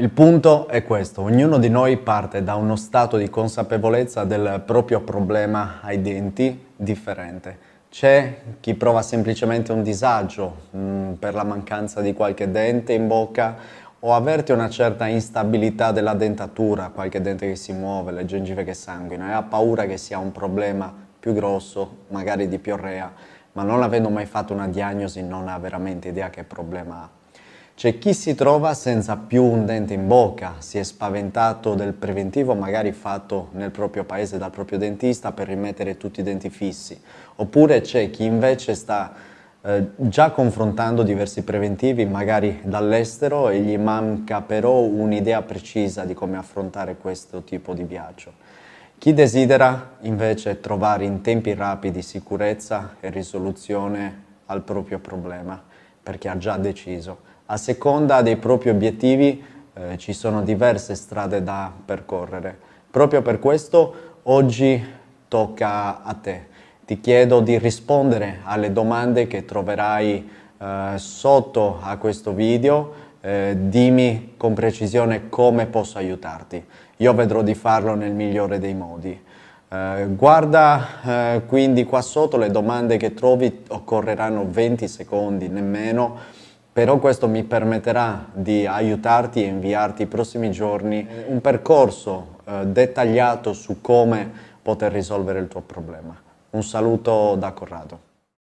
Il punto è questo, ognuno di noi parte da uno stato di consapevolezza del proprio problema ai denti differente. C'è chi prova semplicemente un disagio mh, mm, per la mancanza di qualche dente in bocca o avverte una certa instabilità della dentatura, qualche dente che si muove, le gengive che sanguinano e ha paura che sia un problema più grosso, magari di piorrea, ma non avendo mai fatto una diagnosi non ha veramente idea che problema ha. C'è chi si trova senza più un dente in bocca, si è spaventato del preventivo magari fatto nel proprio paese dal proprio dentista per rimettere tutti i denti fissi, oppure c'è chi invece sta eh, già confrontando diversi preventivi magari dall'estero e gli manca però un'idea precisa di come affrontare questo tipo di viaggio. Chi desidera invece trovare in tempi rapidi sicurezza e risoluzione al proprio problema perché ha già deciso. A seconda dei propri obiettivi eh, ci sono diverse strade da percorrere. Proprio per questo oggi tocca a te. Ti chiedo di rispondere alle domande che troverai eh, sotto a questo video. Eh, dimmi con precisione come posso aiutarti. Io vedrò di farlo nel migliore dei modi. Eh, guarda eh, quindi qua sotto le domande che trovi occorreranno 20 secondi nemmeno, però questo mi permetterà di aiutarti e inviarti i prossimi giorni eh, un percorso eh, dettagliato su come poter risolvere il tuo problema. Un saluto da Corrado.